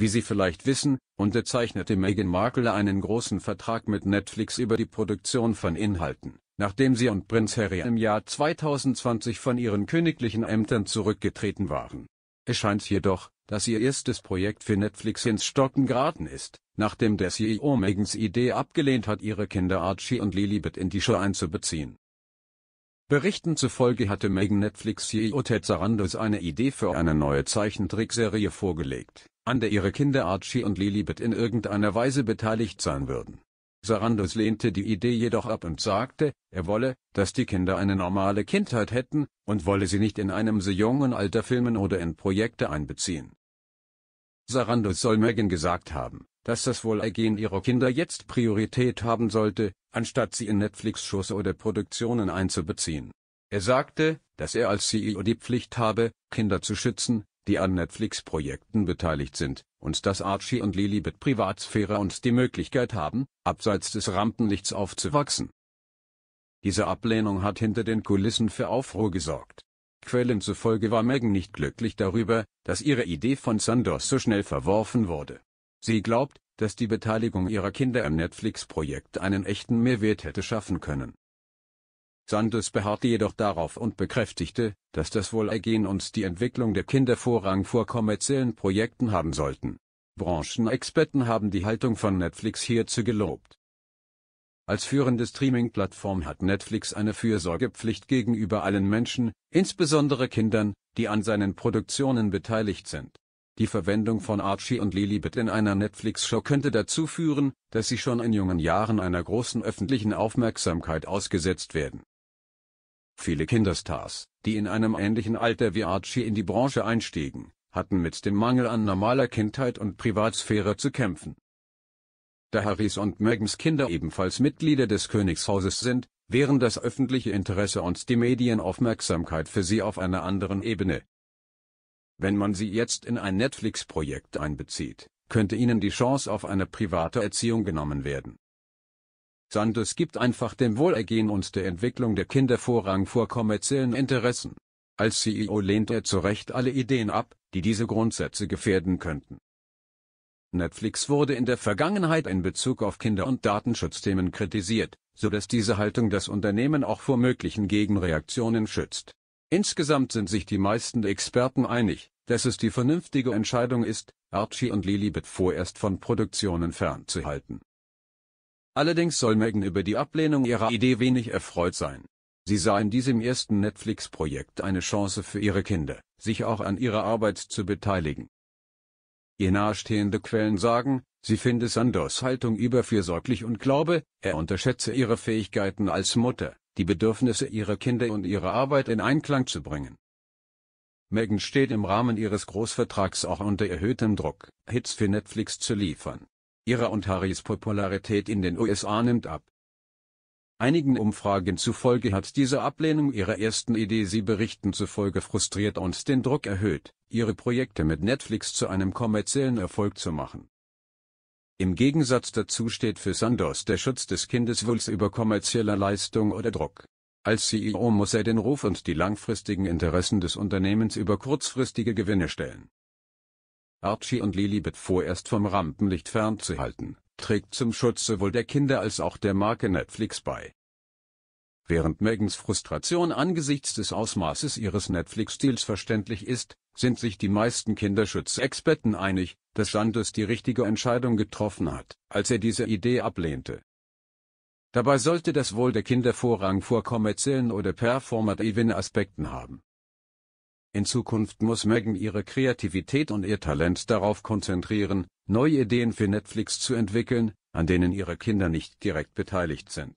Wie Sie vielleicht wissen, unterzeichnete Meghan Markle einen großen Vertrag mit Netflix über die Produktion von Inhalten, nachdem sie und Prinz Harry im Jahr 2020 von ihren königlichen Ämtern zurückgetreten waren. Es scheint jedoch, dass ihr erstes Projekt für Netflix ins Stocken geraten ist, nachdem der CEO Megans Idee abgelehnt hat, ihre Kinder Archie und Lilibet in die Show einzubeziehen Berichten zufolge hatte Megan Netflix-CEO Ted Sarandos eine Idee für eine neue Zeichentrickserie vorgelegt, an der ihre Kinder Archie und Lilibet in irgendeiner Weise beteiligt sein würden. Sarandos lehnte die Idee jedoch ab und sagte, er wolle, dass die Kinder eine normale Kindheit hätten und wolle sie nicht in einem so jungen Alter filmen oder in Projekte einbeziehen. Sarandos soll Megan gesagt haben, dass das Wohlergehen ihrer Kinder jetzt Priorität haben sollte, anstatt sie in Netflix-Shows oder Produktionen einzubeziehen. Er sagte, dass er als CEO die Pflicht habe, Kinder zu schützen, die an Netflix-Projekten beteiligt sind, und dass Archie und Lily mit Privatsphäre und die Möglichkeit haben, abseits des Rampenlichts aufzuwachsen. Diese Ablehnung hat hinter den Kulissen für Aufruhr gesorgt. Quellen zufolge war Megan nicht glücklich darüber, dass ihre Idee von Sanders so schnell verworfen wurde. Sie glaubt, dass die Beteiligung ihrer Kinder im Netflix-Projekt einen echten Mehrwert hätte schaffen können. Sanders beharrte jedoch darauf und bekräftigte, dass das Wohlergehen und die Entwicklung der Kinder Vorrang vor kommerziellen Projekten haben sollten. Branchenexperten haben die Haltung von Netflix hierzu gelobt. Als führende Streaming-Plattform hat Netflix eine Fürsorgepflicht gegenüber allen Menschen, insbesondere Kindern, die an seinen Produktionen beteiligt sind. Die Verwendung von Archie und Lilibet in einer Netflix-Show könnte dazu führen, dass sie schon in jungen Jahren einer großen öffentlichen Aufmerksamkeit ausgesetzt werden. Viele Kinderstars, die in einem ähnlichen Alter wie Archie in die Branche einstiegen, hatten mit dem Mangel an normaler Kindheit und Privatsphäre zu kämpfen da Harrys und Megans Kinder ebenfalls Mitglieder des Königshauses sind, wären das öffentliche Interesse und die Medienaufmerksamkeit für sie auf einer anderen Ebene. Wenn man sie jetzt in ein Netflix-Projekt einbezieht, könnte ihnen die Chance auf eine private Erziehung genommen werden. Sanders gibt einfach dem Wohlergehen und der Entwicklung der Kinder Vorrang vor kommerziellen Interessen. Als CEO lehnt er zu Recht alle Ideen ab, die diese Grundsätze gefährden könnten. Netflix wurde in der Vergangenheit in Bezug auf Kinder- und Datenschutzthemen kritisiert, so dass diese Haltung das Unternehmen auch vor möglichen Gegenreaktionen schützt. Insgesamt sind sich die meisten Experten einig, dass es die vernünftige Entscheidung ist, Archie und Lilibet vorerst von Produktionen fernzuhalten. Allerdings soll Megan über die Ablehnung ihrer Idee wenig erfreut sein. Sie sah in diesem ersten Netflix-Projekt eine Chance für ihre Kinder, sich auch an ihrer Arbeit zu beteiligen. Ihr nahestehende Quellen sagen, sie finde Sandors Haltung überfürsorglich und glaube, er unterschätze ihre Fähigkeiten als Mutter, die Bedürfnisse ihrer Kinder und ihre Arbeit in Einklang zu bringen. Megan steht im Rahmen ihres Großvertrags auch unter erhöhtem Druck, Hits für Netflix zu liefern. Ihre und Harrys Popularität in den USA nimmt ab, Einigen Umfragen zufolge hat diese Ablehnung ihrer ersten Idee sie berichten zufolge frustriert und den Druck erhöht, ihre Projekte mit Netflix zu einem kommerziellen Erfolg zu machen. Im Gegensatz dazu steht für Sanders der Schutz des Kindeswohls über kommerzieller Leistung oder Druck. Als CEO muss er den Ruf und die langfristigen Interessen des Unternehmens über kurzfristige Gewinne stellen. Archie und Lilibet vorerst vom Rampenlicht fernzuhalten, trägt zum Schutz sowohl der Kinder als auch der Marke Netflix bei. Während Megans Frustration angesichts des Ausmaßes ihres Netflix-Deals verständlich ist, sind sich die meisten Kinderschutzexperten einig, dass Sandus die richtige Entscheidung getroffen hat, als er diese Idee ablehnte. Dabei sollte das Wohl der Kinder Vorrang vor kommerziellen oder performativen Aspekten haben. In Zukunft muss Megan ihre Kreativität und ihr Talent darauf konzentrieren, neue Ideen für Netflix zu entwickeln, an denen ihre Kinder nicht direkt beteiligt sind.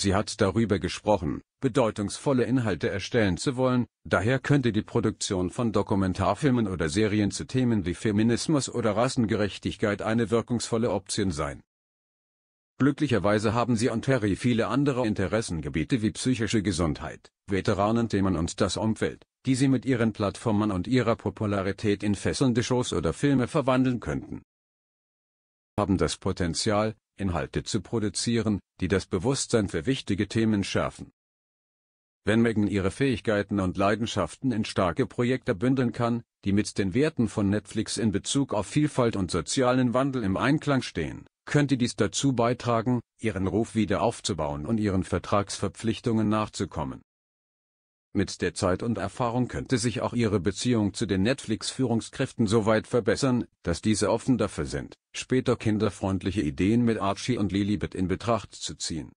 Sie hat darüber gesprochen, bedeutungsvolle Inhalte erstellen zu wollen, daher könnte die Produktion von Dokumentarfilmen oder Serien zu Themen wie Feminismus oder Rassengerechtigkeit eine wirkungsvolle Option sein. Glücklicherweise haben sie und Terry viele andere Interessengebiete wie psychische Gesundheit, Veteranenthemen und das Umfeld die sie mit ihren Plattformen und ihrer Popularität in fesselnde Shows oder Filme verwandeln könnten. Haben das Potenzial, Inhalte zu produzieren, die das Bewusstsein für wichtige Themen schärfen. Wenn Megan ihre Fähigkeiten und Leidenschaften in starke Projekte bündeln kann, die mit den Werten von Netflix in Bezug auf Vielfalt und sozialen Wandel im Einklang stehen, könnte dies dazu beitragen, ihren Ruf wieder aufzubauen und ihren Vertragsverpflichtungen nachzukommen. Mit der Zeit und Erfahrung könnte sich auch ihre Beziehung zu den Netflix-Führungskräften soweit verbessern, dass diese offen dafür sind, später kinderfreundliche Ideen mit Archie und Lilibet in Betracht zu ziehen